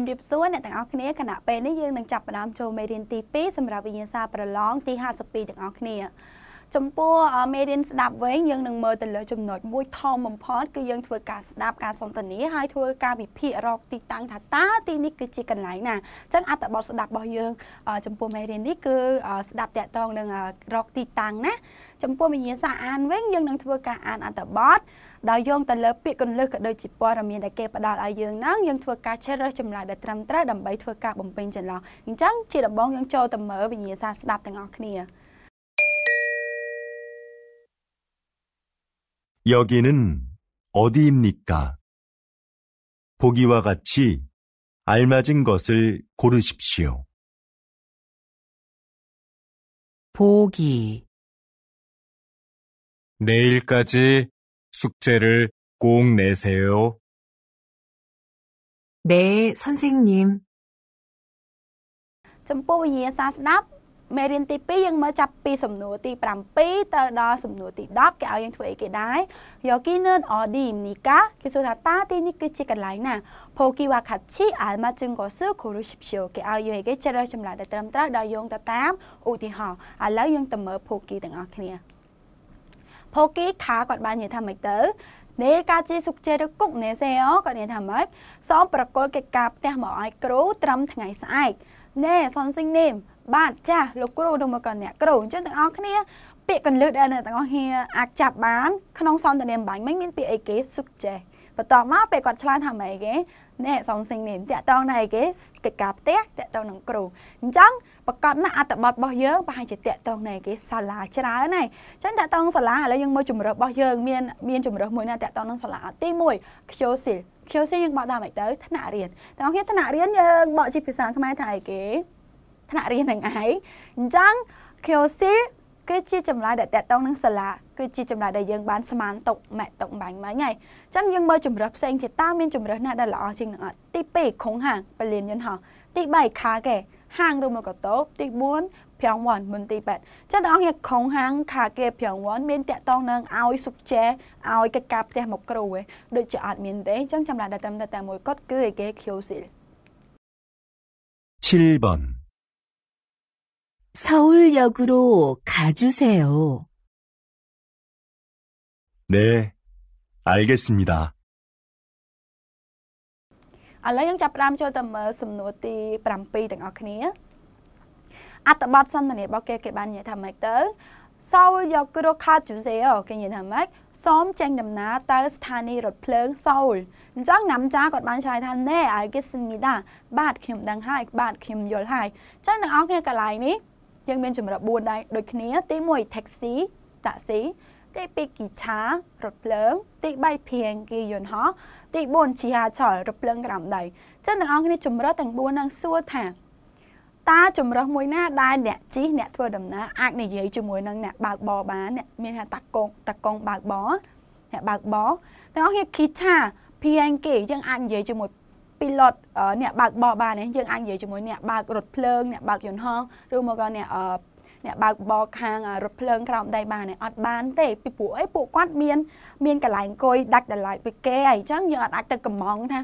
ជំរាបសួរអ្នកទាំងអស់គ្នាគណៈពេលនេះយើងនឹងចាប់ផ្ដើមចូលមេរៀនទី2សម្រាប់វិញ្ញាសាប្រឡងទី52ទាំងអស់គ្នាចំពោះមេរៀនស្ដាប់វិញយើងនឹងមើលទៅលើចំណុចមួយធំបំផុត គឺយើងធ្វើការស្ដាប់ការសន្ទនាហើយធ្វើការវិភាគរក ទីតាំងថាតើទីនេះគឺជាកន្លែងណាអញ្ចឹងអត្ថបទស្ដាប់របស់យើងចំពោះមេរៀននេះគឺស្ដាប់តាក់ទងនឹងរកទីតាំងណាចំពោះវិញ្ញាសាអានវិញយើងនឹងធ្វើការអានអត្ថបទដោយយោងទៅលើពាក្យកੁੰលឹះក៏ដូចជាព័ត៌មានដែលគេផ្ដល់ឲ្យយើងហ្នឹងយើងធ្វើការជ្រើសរើសចម្លើយដែលត្រឹមត្រូវដើម្បីធ្វើការបំពេញចន្លោះអញ្ចឹងជាដំបូងយើងចូលទៅមើលវិញ្ញាសាស្ដាប់ទាំងអស់គ្នា여기는어디입니 까? 보기와같이알맞은것을고르십시 오. 보기내일까지숙제를꼭내세 요. 네, 선생 님. ចំពោះវិញ្ញាសាស្ដាប់មេរៀនទី2យើងមើលចាប់ពីសំណួរទី7ទៅដល់សំណួរទី10គេឲ្យយើងធ្វើអីគេដែរយកគីនឺនអឌីមនីកាគេសួរថាតាទីនេះគឺជាកន្លែងណាផូគីវ៉ាខាឈីអាលម៉ាជឹងកូស៊ូគូរូឈីភីគេឲ្យយើងគេជ្រើសចម្លើយដែលត្រឹមត្រូវដល់យើងទៅតាមឧទាហរណ៍ឥឡូវយើងទៅមើលភូគីទាំងអស់គ្នាហូគីខាគាត់បាននិយាយថាម៉េចទៅនេការជីសុខជេរគុកនេសេអូគាត់និយាយថាម៉េចសូមប្រកល់កិច្ចការផ្ទះមកឲ្យ គ្រូត្រឹមថ្ងៃស្អែកណែសំសិងនេមបាទចាស់លោកគ្រូនឹងមកកអ្នកគ្រូអញ្ចឹងទាំងអស់គ្នាពាក្យកន្លឹះដែលអ្នកទាំងអស់គ្នាអាចចាប់បានក្នុងសន្ទនាម្បាញ់មិនមានពាក្យអីគេសុខចេះបន្ទាប់មកពេលគាត់ឆ្លើយថាម៉េចគេណែសំសិងនេមតាក់តងណែគេកិច្ចការផ្ទះតាក់តងនឹងគ្រូអញ្ចឹងប្រកាសណាអត្តបទរបស់យើងប្រហែលជាតាក់តងណែគេសាលាច្រើនហើយចឹងតាក់តងសាលាឥឡូវយើងមើលជំរើសរបស់យើងមានមានជំរើសមួយណាតាក់តងនឹងសាលាទី1ខ្យូស៊ីលខ្យូស៊ីលយើងបកតាមអីទៅថ្នាក់រៀនតែអង្គថ្នាក់រៀនយើងបកជាភាសាខ្មែរថាអីគេថ្នាក់រៀននឹងឯងអញ្ចឹងខ្យូស៊ីលគឺជាចម្លើយដែលតកតងនឹងសាលា គឺជាចម្លើយដែលយើងបានស្មានទុកម៉ែទុកបាញ់មិញហើយអញ្ចឹងយើងមើលជំរើសផ្សេងទៀតតើមានជំរើសណាដែលល្អជាងនឹងអត់ទី2ខុងហាងពលានយន្តហោះទី3ខាកែហាងឬមួយកតោប ti 4ប m រ n t ងវ៉ាន់មន្ទីរពេទ្យចាបងប្អូនក្រុងហាងខាគេប i រាំងវ៉ា n ់មា n g ាក់តងនឹងឲ្ o សុខចែឲ្ e កិច្ចការផ្ទះមកគ្រូឯងដូចជាអត់មានទេអញ្ចឹងចាំឡានតែតែមួយគាត់គឺឯគេ QSIL 7번 서울역으로 가주세요. 네, 알겠습니다. ឥឡូវយើងចាប់ផ្ដើមចូលទៅមើលសំណួរទី7ទាំងអស់គ្នា អត្ថបទសន្ទនារបស់គេគេបាននិយាយថាម៉េចទៅសូលយកគ្រោះខាតជូសេអូគេនិយាយថាម៉េចសូមចេញដំណើរទៅស្ថានីយ៍រថភ្លើងសូលអញ្ចឹងណាំចាគាត់បានឆ្លើយថាណែអាយគេស្មីដាបាទខ្ញុំដឹងហើយបាទខ្ញុំយល់ហើយអញ្ចឹងអ្នកអរគ្នាកន្លែងនេះយើងមានចម្រើ4ដែរដូចគ្នាទី1 taxi តាក់ស៊ីទី2គីឆារថភ្លើងទី3ភៀងគីយន្តហោះទី4ជីហាឆលរភ្លើងក្រោមដៃចឹងអ្នកនរគ្នាជំរើសទាំង4នឹងសួរថាតើជំរើសមួយណាដែលអ្នកជីអ្នកធ្វើដំណើរអាចនិយាយជាមួយនឹងអ្នកបើកបរបានអ្នកមានថាតាកងតាកងបើកបរអ្នកបើកបរទាំងអស់គ្នាគិតថា PNK យើងអាចនិយាយជាមួយ pilot អ្នកបើកបរបានយើងអាចនិយាយជាមួយអ្នកបើករថភ្លើងអ្នកបើកយន្តហោះឬមកក៏អ្នកអ្នកបើកបរខាងរថភ្លើងក្រោមដីបានអត់បានទេពីព្រោះអីពួកគាត់ មានមានកន្លែងអង្គុយដាច់ដライពីគេអីចឹងយើងអត់អាចទៅកំងថា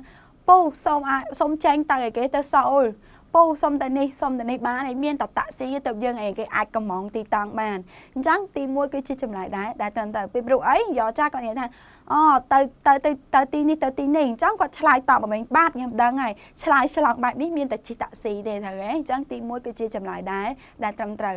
ពូសូមសូមចែងទៅឲ្យគេទៅសោលពូសុំតែនេះសុំតែនេះបានហើយមានតតាក់ស៊ីទៅយើងអីគេអាចកំងទីតាំងបានអញ្ចឹងទី1គឺជាចម្លើយដែរដែលត្រឹមតែពីព្រោះអីយកចាស់គាត់និយាយថាអូទៅទៅទៅទៅទីនេះទៅទីនេះអញ្ចឹងគាត់ឆ្លើយតបបំពេញបាទខ្ញុំដឹងហើយឆ្លើយឆ្លងបែបនេះមានតែជិះតាក់ស៊ីទេត្រូវទេអញ្ចឹងទី1គឺជាចម្លើយដែរដែលត្រឹមត្រូវ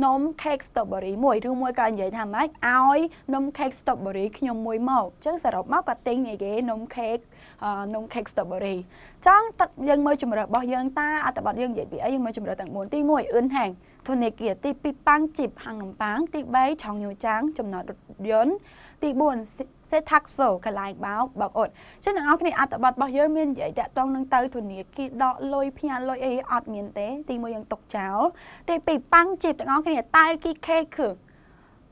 នំ cake strawberry មួយឬមួយក៏និយាយថាម៉េចឲ្យនំ cake strawberry ខ្ញុំមួយមកអញ្ចឹងសរុបមកក៏ទិញអីគេនំ cake នំ cake strawberry ចង់យើងមើលជំរឿរបស់យើងតាអត្តបទយើងនិយាយពីអីយើងមើលជំរឿទាំង4ទី1អឿនហាងធនធានគីទី2ប៉ាំងជីបហាងនំប៉ាំងទី3ឆងញូចាំងចំណតរថយន្តទី4សេថាក់សូកន្លែងបោកបោកអត់ចឹងអ្នកនរគ្នាអត្ថបទរបស់យើងមាននិយាយតាក់ទងនឹងទៅធនាគារដកលុយផ្ញើលុយអីអត់មានទេ ទី1យើងຕົកចោលទី2ប៉ាំងជីបទាំងអស់គ្នាតែគីខេគឺ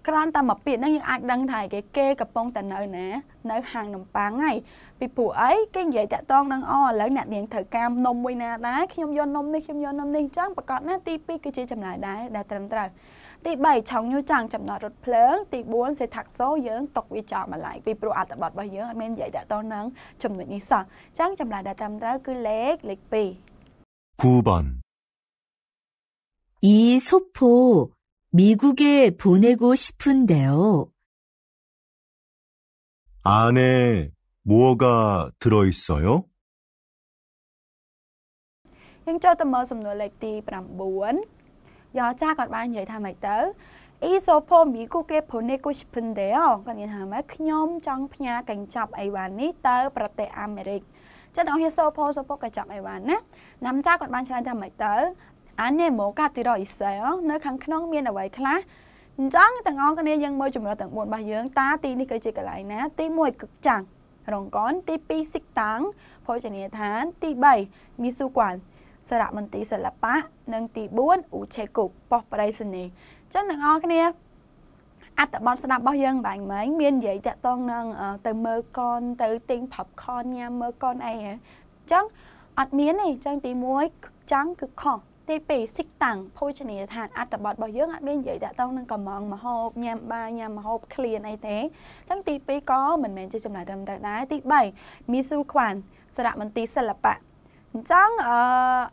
ក្រាន់តែមកពាក្យហ្នឹងយើងអាចដឹងថាគេគេកំពុងតែនៅណា នៅហាងនំប៉័ងហើយពីព្រោះអីគេនិយាយតាក់តងនឹងអូឥឡូវអ្នកនាងត្រូវការនំមួយណាដែរខ្ញុំយកនំនេះខ្ញុំយកនំនេះអញ្ចឹងប្រកាសណាទី2គឺជាចម្លើយដែរដែលត្រឹមត្រូវตีใบช่องยูจังจำนวนรถเพลิงตีบ้วนเสถักโซ่เยอะตกวิจารมาหลายปีปรอัดบอดไปเยอะเมนใหญ่แต่ตอนนั้นจำนวนนี้สั่งจ้างจำนวนดาตามราคือเล็กเล็กปี9번이소포미국에보내고싶은데요안에뭐가들어있어요ยังเจ้าตมอสำนวนเล็กตีปรำบวน여자가많이얘기하면있다이소포미국에보내고싶은데요그러니하면ខ្ញុំចង់ផ្ញើកញ្ចប់អីវ៉ាន់នេះទៅប្រទេសអាមេរិកចឹងបងប្អូនសូពោសូពោកញ្ចប់អីវ៉ាន់ណាណាំចាគាត់បានឆ្លើយថាម៉េចទៅអានេម៉ូកាទីរអ៊ីសែលនៅខាងក្នុងមានអ្វីខ្លះអញ្ចឹងទាំងអស់គ្នាយើងមើលចម្រើទាំង4របស់យើងតាទីនេះគឺជាកន្លែងណាទី1កឹកចាំងរងកនទី2សិកតាំងភោជនីយដ្ឋានទី3មីស៊ូគួនសារមន្ទីរសិល្បៈនិងទី4ឧឆេគុកប៉ុស្តិ៍បរិសនីអញ្ចឹងអ្នកនរគ្នា អត្តបទស្ដាប់របស់យើងបាញ់មិញមាននិយាយតាក់ទងនឹងទៅមើលកនទៅទិញ popcorn ញ៉ាំមើលកនអីហ៎អញ្ចឹងអត់មានទេអញ្ចឹងទី1ចង់គឺខុសទី2សិកតាំងភោជនីយដ្ឋានអត្តបទរបស់យើងអត់មាននិយាយតាក់ទងនឹងកម្មងមហូបញ៉ាំបាយញ៉ាំមហូបឃ្លានអីទេអញ្ចឹងទី2ក៏មិនមែនជាចំណាយត្រឹមត្រូវដែរទី3មីស៊ូខ្វាន់សារមន្ទីរសិល្បៈអញ្ចឹង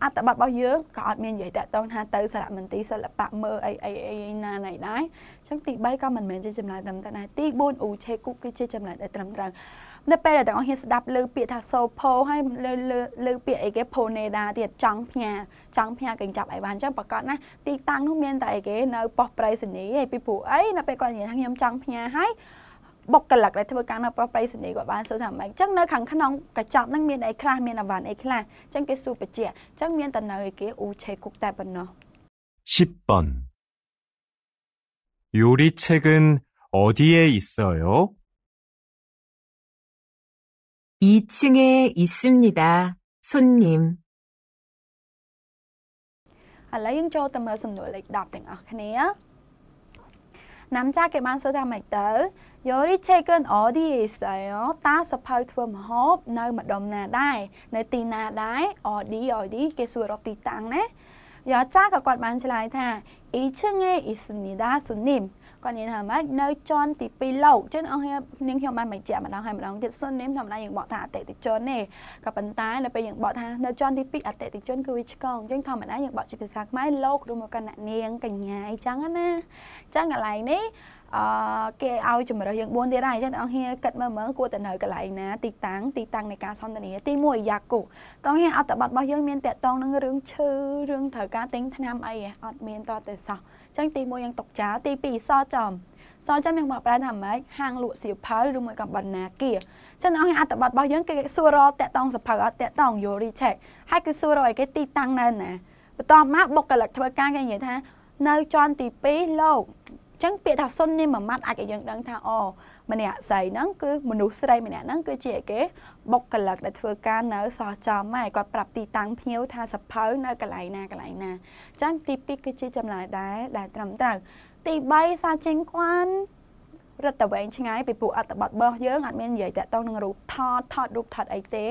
អត្តបទរបស់យើងក៏អត់មាននិយាយតាក់ទងថាទៅសារមន្ទីរសិល្បៈមើលអីអីអីណាណៃដែរអញ្ចឹងទី3ក៏មិនមែនជាចម្លើយត្រឹមត្រូវដែរទី4អ៊ូឆេគុកគឺជាចម្លើយដែលត្រឹមត្រូវនៅពេលដែលទាំងអស់ហ៊ានស្ដាប់លើពាក្យថាសូផូហើយលើលើលើពាក្យអីគេផូនេដាទៀតចង់ផ្ញើចង់ផ្ញើកញ្ចប់អីវ៉ាន់អញ្ចឹងប្រកាសណាទីតាំងនោះមានតែអីគេនៅប៉ុស្តិ៍ប្រៃសណីឯងពីព្រោះអីនៅពេលគាត់និយាយថាខ្ញុំចង់ផ្ញើហើយបុគ្គលិកដែលធ្វើការនៅប្រុសប្រិយសនីក៏បានសួរថាម៉េចអញ្ចឹងនៅខាងក្នុងកញ្ចប់ហ្នឹងមានអីខ្លះមានអវ៉ាន់អីខ្លះអញ្ចឹងគេសួរបញ្ជាក់អញ្ចឹងមានតំណែងគេអ៊ូឆេគុកតែប៉ុណ្ណោះ10번요리책은어디에있어요2층에있습니다손님ឥឡូវយើងចូលទៅមើលសំណួរលេខ10ទាំងអស់គ្នា nám cha cái ban số ta mạch tới Your Chicken អឌីសអីតើសភៅធ្វើម្ហូបនៅម្ដុំណាដែរនៅទីណាដែរអឌីអឌីគេសួររកទីតាំងណាយ៉ាចាក៏គាត់បានឆ្លើយថាអ៊ីឈឹងអេអ៊ីសនីដាស៊ូនីមគាត់និយាយថាម៉េចនៅជន់ទី2លោកចឹងអង្គនាងខ្ញុំបានបញ្ជាក់ម្ដងហើយម្ដងទៀតស៊ុននេមធម្មតាយើងបកថាអតិថិជនទេក៏ប៉ុន្តែនៅពេលយើងបកថានៅជន់ទី2អតិថិជនគឺវាឆ្កងចឹងធម្មតាយើងបកជាភាសាខ្មែរលោកឬមកកណ្ណនាងកញ្ញាអីចឹងណាចឹងកន្លែងនេះអឺគេឲ្យជំរើសយើង4ទៀតហើយអញ្ចឹងអង្គហ៊ានគិតមើលមើលគួរទៅនៅកន្លែងណាទីតាំងទីតាំងនៃការសន្ទនាទី1យ៉ាគូតោះហ៊ានអត្តបទរបស់យើងមានតកតងនឹងរឿងឈឺរឿងត្រូវការទិញថ្នាំអីអត់មានតទៅសោះអញ្ចឹងទី1យើងຕົកចោលទី2សចំសចាំយើងមកប្រែថាម៉េចហាងលក់សៀវភៅឬមួយក៏បណ្ណាគារចឹងអង្គអត្តបទរបស់យើងគេសួររតកតងសភៅអត់តកតងយោរីឆែកហើយគឺសួររឲ្យគេទីតាំងនៅណាបន្ទាប់មកបុគ្គលិកធ្វើការគេនិយាយថានៅជាន់ទី2លោកចឹងពាក្យថាសុននេះមួយម៉ាត់អាចឲ្យយើងដឹងថាអូម្នាក់ស្រីហ្នឹងគឺមនុស្សស្រីម្នាក់ហ្នឹងគឺជាគេបុគ្គលិកដែលធ្វើការនៅសោះចំហើយគាត់ប្រាប់ទីតាំងភ្ញៀវថាសភៅនៅកន្លែងណាកន្លែងណាចឹងទី2គឺជាចម្លើយដែរដែលត្រឹមត្រូវទី3សាជាងគួនរត់តវែងឆ្ងាយពីពួកអត្តបទរបស់យើងអត់មាននិយាយតាក់ទងនឹងរូបថតថតរូបថតអីទេ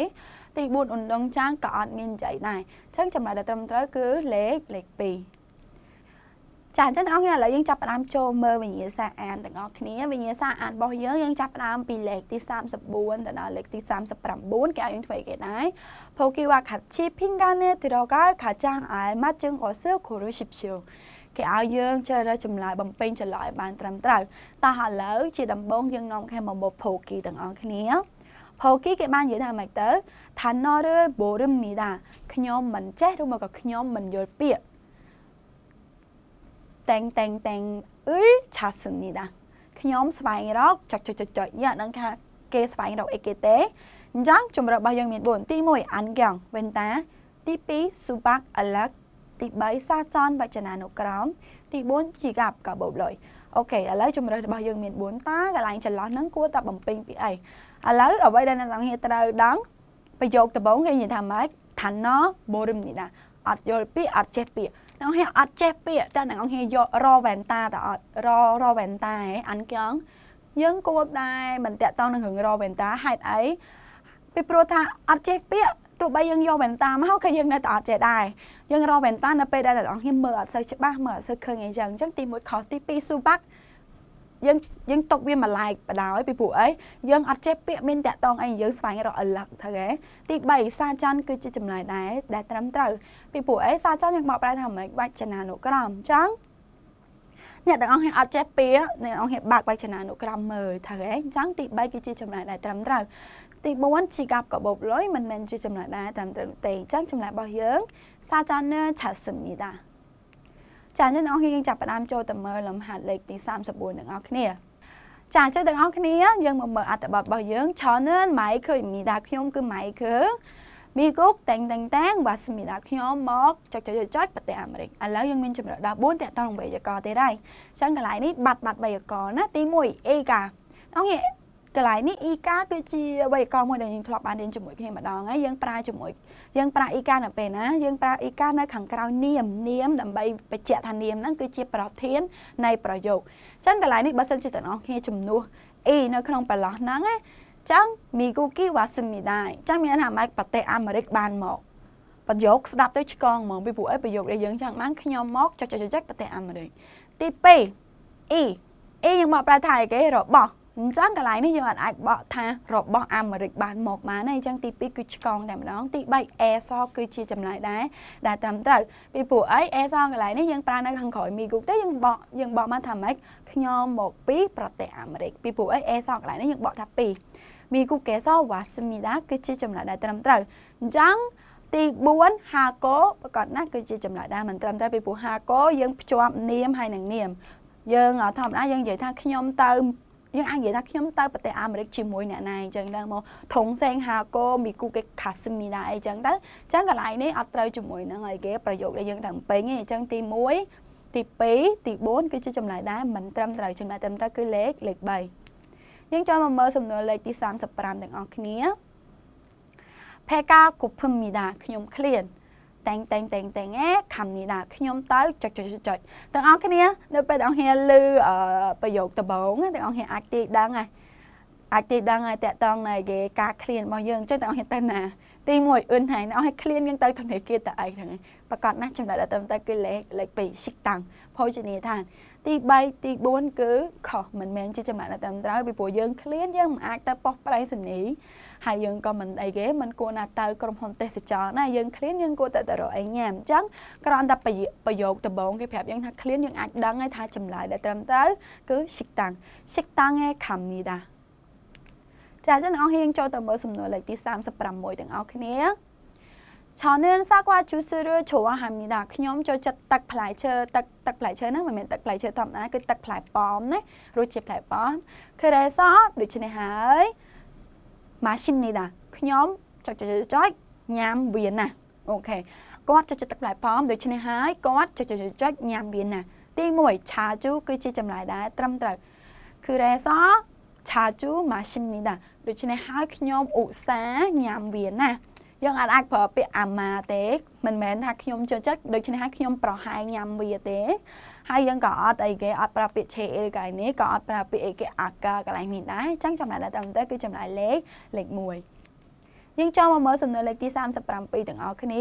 ទី4អណ្ដងចាងក៏អត់មាននិយាយដែរអញ្ចឹងចម្លើយដែលត្រឹមត្រូវគឺលេខលេខ2ចាអញ្ចឹងបងប្អូនឥឡូវយើងចាប់ផ្ដើមចូលមើលវិញ្ញាសាអានទាំងអស់គ្នាវិញ្ញាសាអានរបស់យើងយើងចាប់ផ្ដើមពីលេខទី34ទៅដល់លេខទី39គេឲ្យយើងធ្វើគេដែរ포기와같이핀간에들어갈가장알맞은것을고르십시오គេឲ្យយើងជ្រើសរើសចម្លើយបំពេញចន្លោះឲ្យបានត្រឹមត្រូវតោះឥឡូវជាដំបូងយើងនាំគ្នាមកមើល Poki ទាំងអស់គ្នាផូគីគេបាននិយាយថាម៉េចទៅថា Norel Borumnida ខ្ញុំមិនចេះឬមកក៏ខ្ញុំមិនយល់ពាក្យ땡땡땡을찾습니 다. 그냥스바잉이라쩍쩍쩍쩍이하는게스바잉이라고했겠 대. 인정좀더바영민본띠모이안경웬다띠삐수박알락띠바이사전바자나노크럼띠본지갑가법 lời អូខេឥឡូវជំរើសរបស់យើងមាន4តាកន្លែងចន្លោះហ្នឹងគួរតែបំពេញពីអីឥឡូវអ្វីដែលអ្នកទាំងគ្នាត្រូវដឹងប្រយោគដំបូងគេនិយាយថាម៉េចឋានៈបូរិមនីណាអត់យល់ពីអត់ចេះពីទាំងហេអត់ចេះពាក្យតែទាំងអង្គហេយករវ៉ែនតាតអត់ររវ៉ែនតាឯអានគងយើងគួរដែរមិនតាក់តងនឹងរឿងរវ៉ែនតាហេតុអីពីព្រោះថាអត់ចេះពាក្យទោះបីយើងយកវ៉ែនតាមកក៏យើងនៅតែអត់ចេះដែរយើងរវ៉ែនតានៅពេលដែលទាំងអង្គហេមើលអត់សូវច្បាស់មើលអត់សូវឃើញអីចឹងអញ្ចឹងទី1ខុសទី2ស៊ូបាក់យើងយើងຕົកវាមួយឡែកបដោយពីពួកអីយើងអត់ចេះពាក្យមានតាក់តងអីយើងស្វែងរកអលឹកទៅហ៎ទី3សាច័ន្ទគឺជាចម្លើយដែរដែលត្រឹមត្រូវពីពួកអីសាច័ន្ទយើងបកប្រែថាមិនបាច់ចនានុក្រមអញ្ចឹងអ្នកទាំងអស់គ្នាអត់ចេះពាក្យអ្នកទាំងអស់គ្នាបើកវចនានុក្រមមើលទៅហ៎អញ្ចឹងទី3គឺជាចម្លើយដែលត្រឹមត្រូវទី4ជីកាប់កបបលុយមិនមែនជាចម្លើយដែរត្រឹមត្រូវទេអញ្ចឹងចម្លើយរបស់យើង សាច័ន្ទឆាសិមីដាចាអញ្ចឹងអ្នកនរគ្នាយើងចាប់ផ្ដើមចូលទៅមើលលំហាត់លេខទី34ទាំងអស់គ្នាចាអញ្ចឹងទាំងអស់គ្នាយើងមកមើលអត្ថបទរបស់យើងច្រើនណាស់ម៉ៃឃើញមីតាខ្ញុំគឺម៉ៃគឺ Miguk តែងតែងតាំងបាទស្មីដល់ខ្ញុំមកចុចចុចចុចប្រទេសអាមេរិកឥឡូវយើងមានចម្រើសដល់4តកតងវេយ្យាករណ៍ទៀតហើយអញ្ចឹងកន្លែងនេះបាត់បាត់វេយ្យាករណ៍ណាទី1អេកាអង្គកន្លែងនេះ ICA គឺជាវេយ្យាករណ៍មួយដែលយើងធ្លាប់បានរៀនជាមួយគ្នាម្ដងហើយយើងប្រើជាមួយយើងប្រើ ICA នៅពេលណា យើងប្រើ ICA នៅខាងក្រៅនាមនាមដើម្បីបញ្ជាក់ថានាមហ្នឹងគឺជា ប្រធាននៃប្រយោគអញ្ចឹងកន្លែងនេះបើសិនជាទាំងអស់គ្នាជំនួស E នៅក្នុងប្រឡោះហ្នឹងណាចឹងមីគូគីវ៉ាស៊ីមីដៃចាំមានថាម៉េចប្រទេសអាមេរិកបានមក ប្រយោគស្ដាប់ទៅឆ្កងហ្មងពីព្រោះអីប្រយោគដែលយើងចង់បានខ្ញុំមកចុចចុចចុចប្រទេសអាមេរិកទី2 E E យើងមកប្រើថាអីគេរបស់អញ្ចឹងកន្លែងនេះយើងអាចបកថារបស់អាមេរិកបានមកបានហើយអញ្ចឹងទី2គឺឆ្កងតែម្ដងទី3អេសគឺជាចំណាយដែរដែលត្រឹមត្រូវពីព្រោះអីអេសកន្លែងនេះយើងប្រើនៅខាងក្រោយមីគូទេយើងបកយើងបកមកថាម៉េចខ្ញុំមកពីប្រទេសអាមេរិកពីព្រោះអីអេសកន្លែងនេះយើងបកថា2មីគូកេសវ៉ាស្មីដាគឺជាចំណាយដែលត្រឹមត្រូវអញ្ចឹងទី4ហាកោប្រកាសណាគឺជាចំណាយដែរមិនត្រឹមតែពីព្រោះហាកោយើងភ្ជាប់នាមហើយនឹងនាមយើងធម្មតាយើងនិយាយថាខ្ញុំទៅយើងអាចនិយាយថាខ្ញុំទៅប្រទេសអាមេរិកជាមួយអ្នកណាអញ្ចឹងទៅមកធុងសេងហាកូមីគូគេខាស៊ីមីណាអីចឹងទៅអញ្ចឹងកន្លែងនេះអត់ត្រូវជាមួយនឹងអីគេប្រយោគដែលយើងត្រូវពេញឯងអញ្ចឹងទី1ទី2ទី4គឺជាចម្លើយដែរមិនត្រឹមត្រូវចំណែកត្រឹមត្រូវគឺលេខលេខ3យើងចូលមកមើលសំណួរលេខទី35ទាំងអស់គ្នាផេកាគុភមីដាខ្ញុំឃ្លានតែងតែងតែងតែងណាខំនេះដែរខ្ញុំទៅចុចចុចចុចទាំងអស់គ្នា នៅពេលទាំងអស់គ្នាឮប្រយោគដំបូងទាំងអស់គ្នាអាចទាយដឹងហើយអាចទាយដឹងហើយតកតងនៃគេការឃ្លានរបស់យើងចឹងទាំងអស់គ្នាទៅណាទី1អឿនហើយអ្នកឲ្យឃ្លានយើងទៅធនាគារតឯងហ្នឹងប្រកាសណាស់ចំណុចដល់ទៅគឺលេខលេខ2សិកតាំងភោជនីយដ្ឋានទី3ទី4គឺ ខុសមិនមែនជាចំណាក់ដល់ត្រឹមត្រូវពីព្រោះយើងឃ្លានយើងមិនអាចទៅប៉ោះប្រៃសនីហើយយើងក៏មិនអីគេមិនគួរណាទៅក្រុមហ៊ុនទេសចរណាយើងឃ្លានយើងគួរតែទៅរកអីញ៉ាំអញ្ចឹងគ្រាន់តែប្រយោគដំបូងគេប្រាប់យើងថាឃ្លានយើងអាចដឹងហើយថាចម្លើយដែលត្រឹមត្រូវគឺ Shiktang Shiktang e kamnida ចាចឹងអ្នកអស់រៀងចូលទៅមើលសំណួរលេខទី36ទាំងអស់គ្នាឆននសាក់វ៉ាជូស៊ឺរជូវហាមីដាខ្ញុំចូលចិត្តទឹកផ្លែឈើទឹកទឹកផ្លែឈើហ្នឹងមិនមែនទឹកផ្លែឈើធម្មតាគឺទឹកផ្លែប៉ោមណារសជាផ្លែប៉ោមគឺរ៉េសដូចនេះហើយ마십니 다. ខ្ញុំចុចចុចចុចញ៉ាំវាណាអូខេគាត់ចុចទឹកផ្លែប៉ោមដូច្នេះហើយគាត់ចុចចុចចុចញ៉ាំវាណាទី1ឆាជូគឺជាចម្លើយដែរត្រឹមត្រូវគឺរ៉េសឆាជូម៉ាស៊ីមនីដាដូច្នេះហើយខ្ញុំឧស្សាហ៍ញ៉ាំវាណាយើងអាចអាចប្រើពាក្យអាម៉ាទេមិនមែនថាខ្ញុំចូលចិត្តដូច្នេះហើយខ្ញុំប្រហែលញ៉ាំវាទេហើយយើងក៏អត់អីគេអត់ប្រើពាក្យឆេអីកន្លែងនេះក៏អត់ប្រើពាក្យអីគេអាកាកន្លែងនេះដែរអញ្ចឹងចំណាយដែលតាមទៅគឺចំណាយលេខលេខ1យើងចូលមកមើលសំណួរលេខទី37ទាំងអស់គ្នា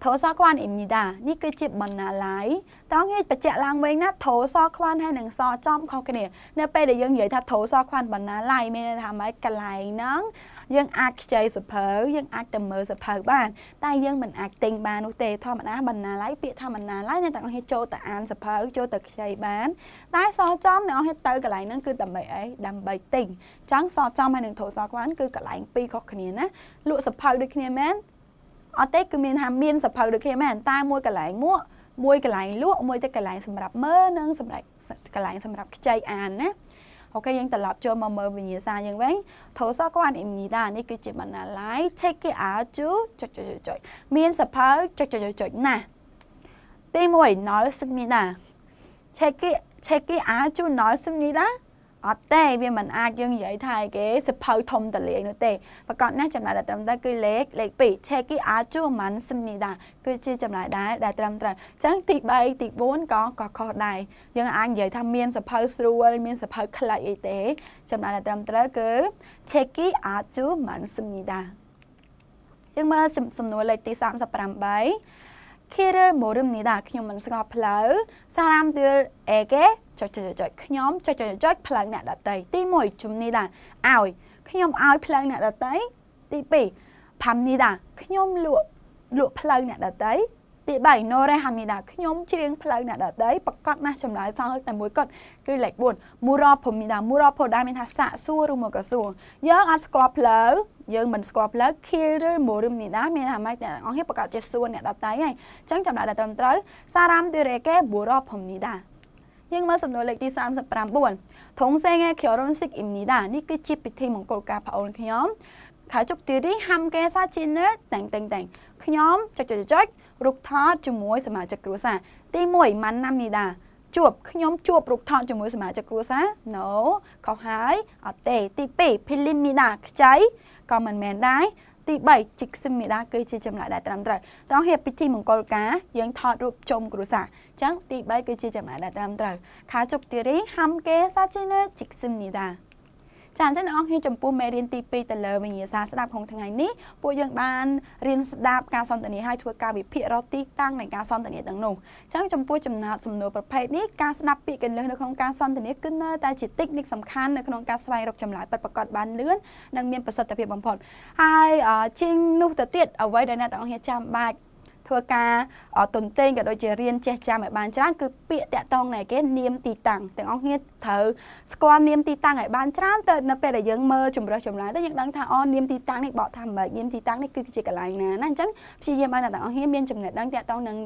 โทសខ្វាន់អ៊ីមនីដានេះគឺជាបណ្ណាល័យតោះងាយបញ្ជាក់ឡើងវិញណាโทសខ្វាន់ហើយនឹងសចំខុសគ្នានៅ ពេលដែលយើងនិយាយថាโทសខ្វាន់បណ្ណាល័យមានន័យថាម៉េចកន្លែងហ្នឹងយើងអាចខ្ចីសភៅយើងអាចទៅមើលសភៅបានតែយើងមិនអាចទិញបាននោះទេធម្មតាបណ្ណាល័យពាក្យថាបណ្ណាល័យអ្នកទាំងអស់គ្នាចូលទៅអានសភៅចូលទៅខ្ចីបានតែសចំអ្នកអស់គ្នាទៅកន្លែងហ្នឹងគឺដើម្បីអីដើម្បីទិញអញ្ចឹងសចំហើយនឹងធោសខ្វាន់គឺកន្លែងពីរខុសគ្នាណាលក់សភៅដូចគ្នាមែនអត់ទេគឺមានថាមានសភៅដូចគ្នាមែនតែមួយកន្លែងមួកមួយកន្លែងលក់មួយទៅកន្លែងសម្រាប់មើលនិងសម្រាប់កន្លែងសម្រាប់ខ្ចីអានណាអូខេយើងត្រឡប់ចូលមកមើលវិញ្ញាសាយើងវិញធោសក៏អានិមីដែរនេះគឺជា បណ្ណាល័យ take it out to ចុចចុចចុចមានសភៅចុចចុចចុចណាទី1 knowledge មីដែរ take it take it out to knowledge មីដែរអត់ទេវាមិនអាចយើងនិយាយថាគេសិភៅធំតលេងនោះទេប្រកបណាស់ចំណាយដែលត្រឹមត្រូវគឺលេខលេខ2 check គឺអាចជួមិនសនីដាគឺជាចំណាយដែរដែលត្រឹមត្រូវអញ្ចឹងទី3ទី4ក៏ក៏ខុសដែរយើងអាចនិយាយថាមានសិភៅស្រួលមានសិភៅខ្លីអីទេចំណាយដែលត្រឹមត្រូវគឺ check អាចជួមិនសនីដាយើងមើលសំណួរលេខទី38 Killer 모릅니다ខ្ញុំមិនស្គាល់ផ្លូវសារ៉ាំទឿអេគេចុចចុចចុចខ្ញុំចុចចុចចុចផ្លូវអ្នកដតីទី1ជំនីដាឲ្យខ្ញុំឲ្យផ្លូវអ្នកដតីទី2ផាំនីដាខ្ញុំលក់លក់ផ្លូវអ្នកដតីទី3 Nore Hamida ខ្ញុំច្រៀងផ្លូវអ្នកដតីប្រកាសណាស់ចម្លើយសល់តែមួយគាត់គឺលេខ4 Muro Pomida Muro Poda មានថាសាក់សួរឬមកក៏សួរយើងអត់ស្គាល់ផ្លូវយើងមិនស្គាល់ផ្លូវ Kill ឬ Morum Nida មានថាម៉េចអ្នកអង្គប្រកាសចេះសួរអ្នកដតីហើយអញ្ចឹងចម្លើយដល់ត្រឹមត្រូវ Saram Direke Muro Pomida យើងមើលសំណួរលេខទី39ធងសេងឯខរនសិកអ៊ីមនីដានេះគឺជាពិធីមង្គលការប្អូនខ្ញុំខែជុកទីរីហាំកេសាជីណឺតែងតែងតែងខ្ញុំចុចចុចចុចរុកថតជាមួយសមាជិកគ្រួសារទី1ម៉ាន់ណាំនីដាជួបខ្ញុំជួបរុកថតជាមួយសមាជិកគ្រួសារ No ខុសហើយអត់ទេ ទី2ភីលីមនីដាខ្ចីក៏មិនមែនដែរទី3ជីកសិមីដាគឺជាចម្លើយដែលត្រឹមត្រូវតោះហេតុពិធីមង្គលការយើងថតរូបជុំគ្រួសារអញ្ចឹងទី3គឺជាចម្លើយដែលត្រឹមត្រូវខាជុកទីរីហាំកេសាជីណេជីកសិមីដាចាអញ្ចឹងអ្នកនរគ្នាចំពោះមេរៀនទី2ទៅលើវិញ្ញាសាស្ដាប់ក្នុងថ្ងៃនេះពួកយើងបានរៀនស្ដាប់ការសន្ទនាហើយធ្វើការវិភាគរកទីតាំងនៃការសន្ទនាទាំងនោះអញ្ចឹងចំពោះចំណោទសំណួរប្រភេទនេះការស្ដាប់ពាក្យកលឹះនៅក្នុងការសន្ទនាគឺនៅតែជាតិចនិកសំខាន់នៅក្នុងការស្វែងរកចម្លើយពិតប្រាកដបានលឿននិងមានប្រសិទ្ធភាពបំផុតហើយជាងនោះទៅទៀតអ្វីដែលអ្នកទាំងអស់គ្នាចាំបាច់ធ្វើការទន្ទេញក៏ដូចជារៀនចេះចាំឲ្យបានច្រើនគឺពាក្យតាក់តងណែគេ នាមទីតាំងទាំងអស់គ្នាត្រូវស្គាល់នាមទីតាំងឲ្យបានច្រើនទៅនៅពេលដែលយើងមើលជំរើសចម្លើយទៅយើងដឹងថាអូនាមទីតាំងនេះបកថាម៉េចនាមទីតាំងនេះគឺជាកន្លែងណាណាអញ្ចឹងព្យាយាមបានទាំងអស់គ្នាមានចំណេះដឹងតាក់តងនឹង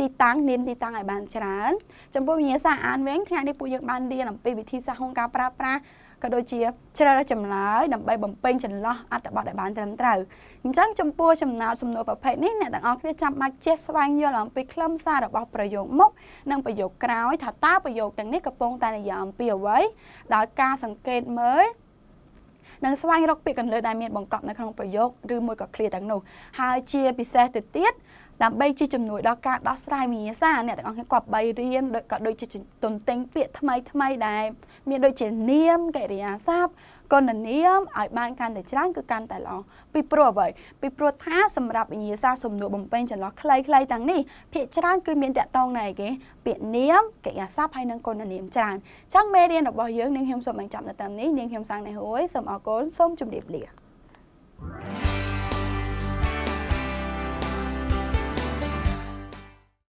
ទីតាំងនាមទីតាំងឲ្យបានច្រើនចំពោះវិញ្ញាសាអានវិញថ្ងៃនេះពួកយើងបានរៀនអំពីវិធីសាស្ត្រក្នុងការប្រើប្រាស់ក៏ដូចជាជ្រើសរើសចម្លើយដើម្បីបំពេញចន្លោះអត្ថបទឲ្យបានត្រឹមត្រូវអញ្ចឹងចំពោះចំណោទសំណួរប្រភេទនេះអ្នកទាំងអស់គ្នាចាំបាច់ចេះស្វែងយល់អំពីខ្លឹមសាររបស់ប្រយោគមុខនិងប្រយោគក្រោយ ថាតើប្រយោគទាំងនេះកំពុងតែនិយាយអំពីអ្វីដោយការសង្កេតមើលនិងស្វែងរកពាក្យកម្លើដែលមានបង្កប់នៅក្នុងប្រយោគឬមួយក៏ឃ្លាទាំងនោះហើយជាពិសេសទៅទៀតដើម្បីជាជំនួយដល់ការដោះស្រាយវិញ្ញាសាអ្នកទាំងអស់គ្នាគាត់បីរៀនក៏ដូចជាទុនទិញពាក្យថ្មីថ្មីដែរមានដូចជានាមករិយាសព្ទកណនាមឲ្យបានកាន់តែច្រើនគឺកាន់តែល្អពីព្រោះអ្វីពីព្រោះថាសម្រាប់វិញ្ញាសាសំណួរបំពេញចន្លោះខ្លីៗទាំងនេះភាកច្រើនគឺមានតកតងណែគេពាក្យនាមករិយាសព្ទហើយនិងកណនាមច្រើនចឹងមេរៀនរបស់យើងនាងខ្ញុំសូមបញ្ចប់នៅតាមនេះនាងខ្ញុំសាងនេះរួយសូមអរគុណសូមជម្រាបលា Thank you.